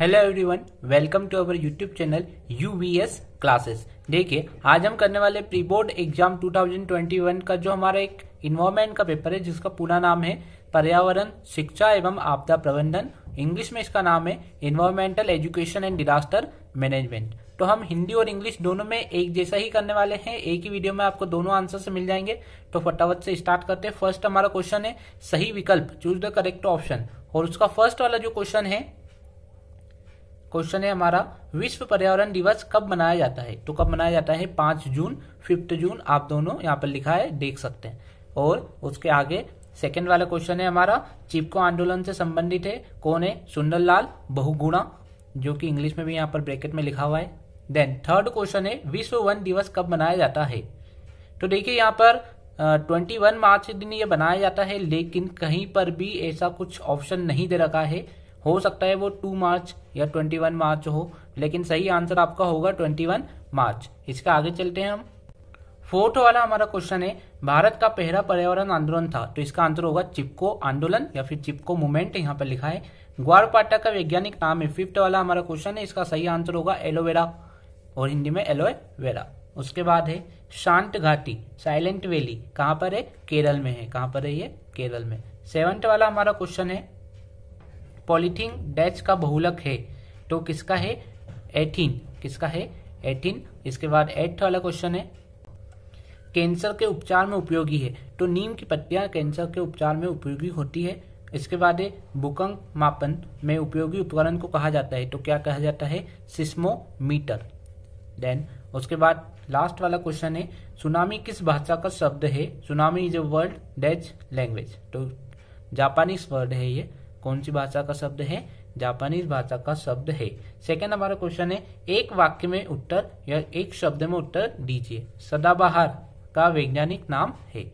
hello everyone welcome to our YouTube channel UVS classes देखिए आज हम करने वाले प्री बोर्ड एग्जाम 2021 का जो हमारा एक इन्वायरमेंट का पेपर है जिसका पूरा नाम है पर्यावरण शिक्षा एवं आपदा प्रबंधन इंग्लिश में इसका नाम है environmental education and disaster management तो हम हिंदी और इंग्लिश दोनों में एक जैसा ही करने वाले हैं एक ही वीडियो में आपको दोनों आंसर से मिल जाएंगे तो फटाफट से स्टार्ट करते हैं फर्स्ट हमारा क्वेश्चन है सही विकल्प चूज द करेक्ट ऑप्शन और उसका फर्स्ट वाला जो क्वेश्चन है क्वेश्चन है हमारा विश्व पर्यावरण दिवस कब मनाया जाता है तो कब मनाया जाता है पांच जून फिफ्थ जून आप दोनों यहाँ पर लिखा है देख सकते हैं और उसके आगे सेकेंड वाला क्वेश्चन है हमारा चिपको आंदोलन से संबंधित है कौन है सुंदरलाल बहुगुणा जो कि इंग्लिश में भी यहाँ पर ब्रैकेट में लिखा हुआ है देन थर्ड क्वेश्चन है विश्व वन दिवस कब मनाया जाता है तो देखिए यहाँ पर ट्वेंटी वन मार्च के दिन ये बनाया जाता है लेकिन कहीं पर भी ऐसा कुछ ऑप्शन नहीं दे रखा है हो सकता है वो टू मार्च या ट्वेंटी वन मार्च हो लेकिन सही आंसर आपका होगा ट्वेंटी वन मार्च इसका आगे चलते हैं हम फोर्थ वाला हमारा क्वेश्चन है भारत का पहला पर्यावरण आंदोलन था तो इसका आंसर होगा चिपको आंदोलन या फिर चिपको मूवमेंट यहाँ पर लिखा है ग्वारपाटा का वैज्ञानिक नाम है फिफ्थ वाला हमारा क्वेश्चन है इसका सही आंसर होगा एलोवेरा और हिंदी में एलोवेरा उसके बाद है शांत घाटी साइलेंट वैली कहाँ पर है केरल में है कहाँ पर है ये केरल में सेवंथ वाला हमारा क्वेश्चन है पॉलिथीन डैच का बहुलक है तो किसका है एटीन किसका है एटीन इसके बाद एट वाला क्वेश्चन है कैंसर के उपचार में उपयोगी है तो नीम की पत्तियां कैंसर के उपचार में उपयोगी होती है इसके बाद है भूकंप मापन में उपयोगी उपकरण को कहा जाता है तो क्या कहा जाता है सिस्मोमीटर देन उसके बाद लास्ट वाला क्वेश्चन है सुनामी किस भाषा का शब्द है tsunami is a world Dutch language तो जापानीज वर्ड है ये कौन सी भाषा का शब्द है जापानीज भाषा का शब्द है सेकेंड हमारा क्वेश्चन है एक वाक्य में उत्तर या एक शब्द में उत्तर दीजिए सदाबहार का वैज्ञानिक नाम है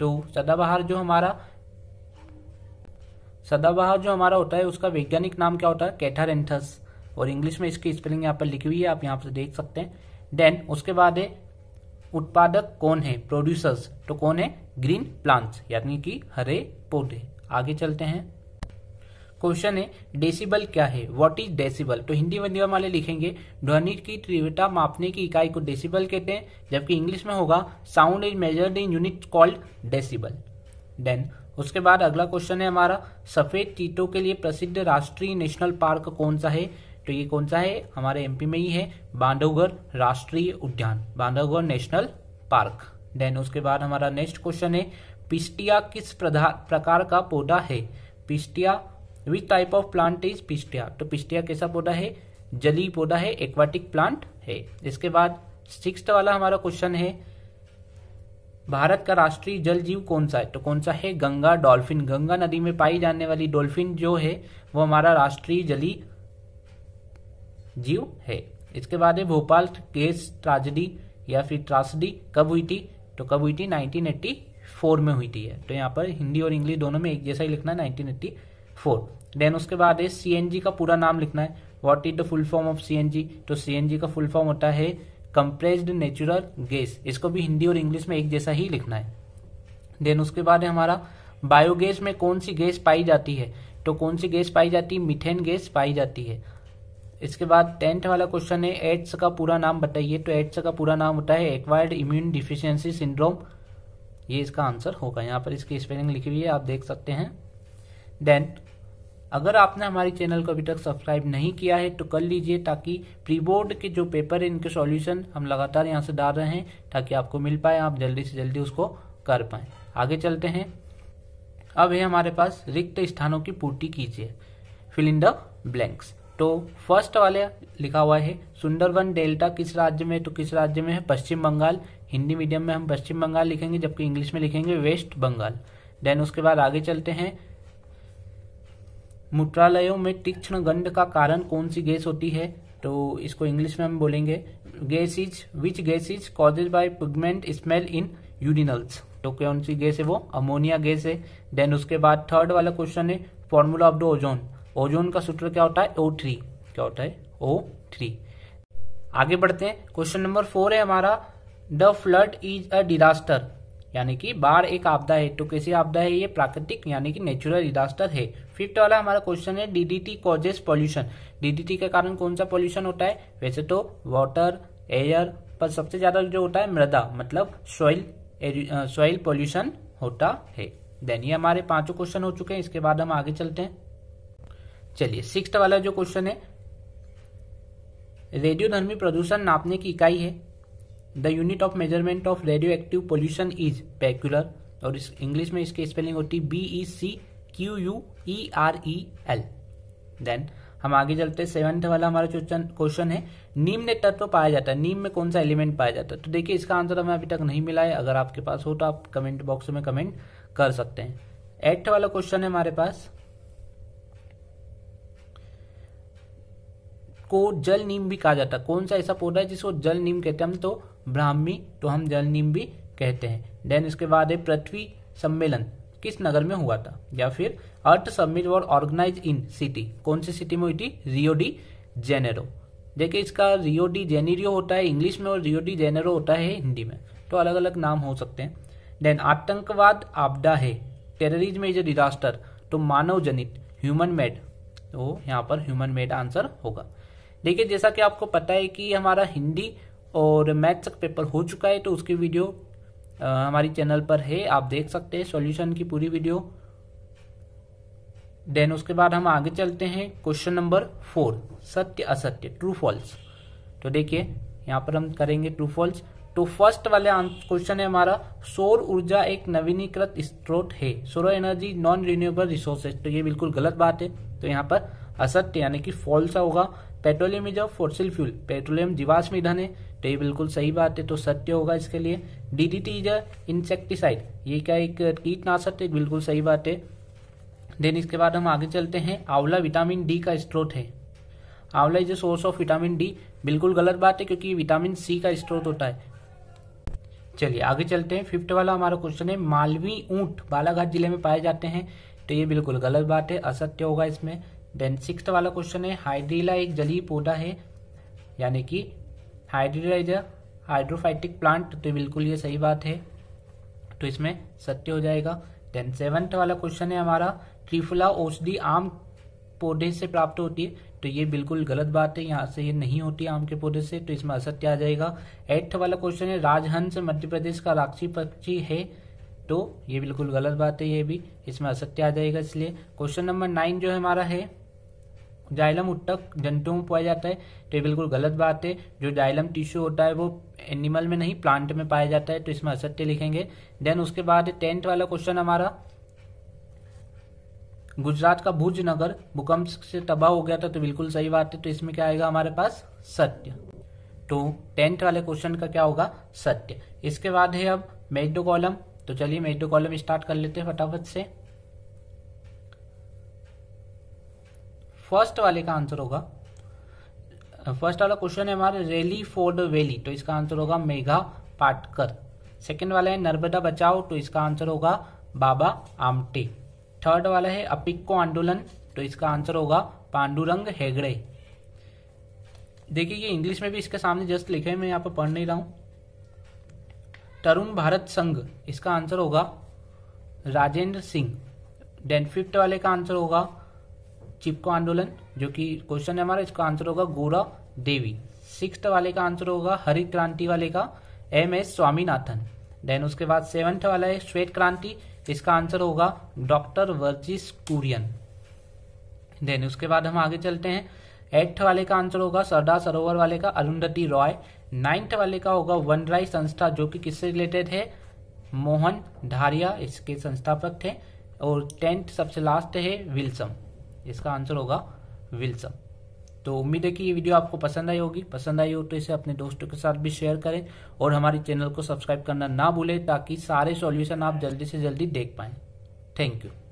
तो सदाबहार जो हमारा सदाबहार जो हमारा होता है उसका वैज्ञानिक नाम क्या होता है कैथारेंथस और इंग्लिश में इसकी स्पेलिंग यहाँ पर लिखी हुई है आप यहाँ पर देख सकते हैं देन उसके बाद है उत्पादक कौन है प्रोड्यूसर्स तो कौन है ग्रीन प्लांट्स यानी कि हरे पौधे आगे चलते हैं क्वेश्चन है डेसिबल क्या है व्हाट इज डेसिबल तो हिंदी में वाले लिखेंगे ध्वनि की तीव्रता मापने की इकाई को डेसिबल कहते हैं जबकि इंग्लिश में होगा sound is measured in unit called decibel then उसके बाद अगला क्वेश्चन है हमारा सफेद चीटो के लिए प्रसिद्ध राष्ट्रीय नेशनल पार्क कौन सा है तो ये कौन सा है हमारे एमपी में ही है बांधवगढ़ राष्ट्रीय उद्यान बांधवगढ़ नेशनल पार्क देन उसके बाद हमारा नेक्स्ट क्वेश्चन है पिस्टिया किस प्रकार का पौधा है pistia which type of plant is pistia तो पिस्टिया कैसा पौधा है जली पौधा है एक्वाटिक प्लांट है इसके बाद सिक्स वाला हमारा क्वेश्चन है भारत का राष्ट्रीय जल जीव कौन सा है तो कौन सा है गंगा डॉल्फिन गंगा नदी में पाई जाने वाली डॉल्फिन जो है वो हमारा राष्ट्रीय जली जीव है इसके बाद है भोपाल केस ट्राजडी या फिर त्रासडी कब हुई थी तो कब हुई थी 1984 में हुई थी है तो यहाँ पर हिंदी और इंग्लिश दोनों में एक जैसा ही लिखना 1984 देन उसके बाद है सी का पूरा नाम लिखना है what is the full form of C तो सी का फुल फॉर्म होता है कंप्रेस्ड नेचुरल गैस इसको भी हिंदी और इंग्लिश में एक जैसा ही लिखना है देन उसके बाद है हमारा बायोगैस में कौन सी गैस पाई जाती है तो कौन सी गैस पाई जाती है मिथेन गैस पाई जाती है इसके बाद टेंथ वाला क्वेश्चन है एड्स का पूरा नाम बताइए तो एड्स का पूरा नाम होता है एक्वायर्ड इम्यून डिफिशियंसी सिंड्रोम ये इसका आंसर होगा यहाँ पर इसकी स्पेलिंग लिखी हुई है आप देख सकते हैं देन अगर आपने हमारे चैनल को अभी तक सब्सक्राइब नहीं किया है तो कर लीजिए ताकि प्री बोर्ड के जो पेपर है इनके सॉल्यूशन हम लगातार यहाँ से डाल रहे हैं ताकि आपको मिल पाए आप जल्दी से जल्दी उसको कर पाए आगे चलते हैं अब है हमारे पास रिक्त स्थानों की पूर्ति कीजिए फिलिंद ब्लैंक्स तो फर्स्ट वाले लिखा हुआ है सुंदरवन डेल्टा किस राज्य में तो किस राज्य में है पश्चिम बंगाल हिंदी मीडियम में हम पश्चिम बंगाल लिखेंगे जबकि इंग्लिश में लिखेंगे वेस्ट बंगाल देन उसके बाद आगे चलते हैं मूत्रालयों में तीक्ष्ण गंध का कारण कौन सी गैस होती है तो इसको इंग्लिश में हम बोलेंगे gas is which gas is causes by pigment smell in urinals तो कौन सी गैस है वो अमोनिया गैस है देन उसके बाद थर्ड वाला क्वेश्चन है formula of the ozone ozone का सूत्र क्या होता है ओ थ्री क्या होता है ओ थ्री आगे बढ़ते हैं क्वेश्चन नंबर फोर है हमारा the flood is a disaster यानी कि बाढ़ एक आपदा है तो कैसी आपदा है ये प्राकृतिक यानी कि नेचुरल डिजास्टर है फिफ्थ वाला हमारा क्वेश्चन है डीडीटी कॉजेस पॉल्यूशन डीडीटी के कारण कौन सा पॉल्यूशन होता है वैसे तो वाटर एयर पर सबसे ज्यादा जो होता है मृदा मतलब सॉइल सॉइल पॉल्यूशन होता है देन ये हमारे पांचों क्वेश्चन हो चुके हैं इसके बाद हम आगे चलते हैं चलिए सिक्स वाला जो क्वेश्चन है रेडियोधर्मी प्रदूषण नापने की इकाई है the unit of measurement of radio active pollution is becquerel और इस इंग्लिश में इसकी स्पेलिंग होती B E C Q U E R E L then हम आगे चलते हैं सेवन्थ वाला हमारा क्वेश्चन है नीम तत्व पाया जाता है नीम में कौन सा एलिमेंट पाया जाता है तो देखिए इसका आंसर तो हमें अभी तक नहीं मिला है अगर आपके पास हो तो आप कमेंट बॉक्स में कमेंट कर सकते हैं एट्थ वाला क्वेश्चन है हमारे पास को जल नीम भी कहा जाता है कौन सा ऐसा पौधा है जिसको जल नीम कहते हैं हम तो ब्राह्मी तो हम जलनीम भी कहते हैं देन इसके बाद है पृथ्वी सम्मेलन किस नगर में हुआ था या फिर Earth summit was organise in city कौन सी सिटी में हुई थी रियो डी जेनेरो देखिए इसका रियो डी जेनेरियो होता है इंग्लिश में और रियो डी जेनेरो होता है हिंदी में तो अलग अलग नाम हो सकते हैं देन आतंकवाद आपदा है टेररिज्म इज ए डिजास्टर तो मानव जनित ह्यूमन मेड तो यहाँ पर ह्यूमन मेड आंसर होगा देखिए जैसा कि आपको पता है कि हमारा हिंदी और मैथ्स का पेपर हो चुका है तो उसकी वीडियो हमारी चैनल पर है आप देख सकते हैं सॉल्यूशन की पूरी वीडियो देन उसके बाद हम आगे चलते हैं क्वेश्चन नंबर फोर सत्य असत्य ट्रू फॉल्स तो देखिए यहाँ पर हम करेंगे ट्रू फॉल्स तो फर्स्ट वाले क्वेश्चन है हमारा सौर ऊर्जा एक नवीनीकृत स्त्रोत है सौर एनर्जी नॉन रिन्यूएबल रिसोर्सेज तो ये बिल्कुल गलत बात है तो यहाँ पर असत्य यानी कि फॉल्स होगा petroleum is a fossil fuel petroleum जीवाश्म ईंधन है तो ये बिल्कुल सही बात है तो सत्य होगा इसके लिए डीडीटी इज अ इंसेक्टिसाइड ये क्या एक कीटनाशक है बिल्कुल सही बात है देन इसके बाद हम आगे चलते हैं आंवला विटामिन डी का स्ट्रोत है amla is a source of vitamin D बिल्कुल गलत बात है क्योंकि विटामिन सी का स्ट्रोत होता है चलिए आगे चलते हैं फिफ्थ वाला हमारा क्वेश्चन है मालवी ऊंट बालाघाट जिले में पाए जाते हैं तो ये बिल्कुल गलत बात है असत्य होगा इसमें देन सिक्स वाला क्वेश्चन है हाइड्रीला एक जलीय पौधा है यानी कि हाइड्रोलाइजर हाइड्रोफाइटिक प्लांट तो बिल्कुल ये सही बात है तो इसमें सत्य हो जाएगा देन सेवंथ वाला क्वेश्चन है हमारा ट्रीफुला औषधि आम पौधे से प्राप्त होती है तो ये बिल्कुल गलत बात है यहाँ से ये नहीं होती आम के पौधे से तो इसमें असत्य आ जाएगा एट्थ वाला क्वेश्चन है राजहंस मध्य प्रदेश का राक्षी पक्षी है तो ये बिल्कुल गलत बात है ये भी इसमें असत्य आ जाएगा इसलिए क्वेश्चन नंबर नाइन जो है हमारा है जाइलम उत्तक जंतुओं में पाया जाता है तो ये बिल्कुल गलत बात है जो जाइलम टिश्यू होता है वो एनिमल में नहीं प्लांट में पाया जाता है तो इसमें असत्य लिखेंगे देन उसके बाद टेंथ वाला क्वेश्चन हमारा गुजरात का भुज नगर भूकंप से तबाह हो गया था तो बिल्कुल सही बात है तो इसमें क्या आएगा हमारे पास सत्य तो टेंथ वाले क्वेश्चन का क्या होगा सत्य इसके बाद है अब मेडो कॉलम तो चलिए मेजो कॉलम स्टार्ट कर लेते हैं फटाफट से फर्स्ट वाले का आंसर होगा फर्स्ट वाला क्वेश्चन है हमारा रेली फोर्ड वैली तो इसका आंसर होगा मेघा पाटकर सेकंड वाला है नर्मदा बचाओ तो इसका आंसर होगा बाबा आमटे थर्ड वाला है अपिक्को आंदोलन तो इसका आंसर होगा पांडुरंग हेगड़े देखिए ये इंग्लिश में भी इसके सामने जस्ट लिखे मैं यहाँ पर पढ़ नहीं रहा हूँ तरुण भारत संघ इसका आंसर होगा राजेंद्र सिंह देन फिफ्थ वाले का आंसर होगा चिपको आंदोलन जो कि क्वेश्चन है हमारा इसका आंसर होगा गोरा देवी सिक्स वाले का आंसर होगा हरित क्रांति वाले का एम एस स्वामीनाथन देन उसके बाद सेवंथ वाला है श्वेत क्रांति इसका आंसर होगा डॉक्टर वर्जिस कुरियन देन उसके बाद हम आगे चलते हैं एट्थ वाले का आंसर होगा सरदार सरोवर वाले का अरुंधति रॉय नाइन्थ वाले का होगा वन वनराई संस्था जो कि किससे रिलेटेड है मोहन धारिया इसके संस्थापक थे और टेंथ सबसे लास्ट है विल्सम इसका आंसर होगा विल्सन तो उम्मीद है कि ये वीडियो आपको पसंद आई होगी पसंद आई हो तो इसे अपने दोस्तों के साथ भी शेयर करें और हमारे चैनल को सब्सक्राइब करना ना भूलें ताकि सारे सॉल्यूशन आप जल्दी से जल्दी देख पाएं थैंक यू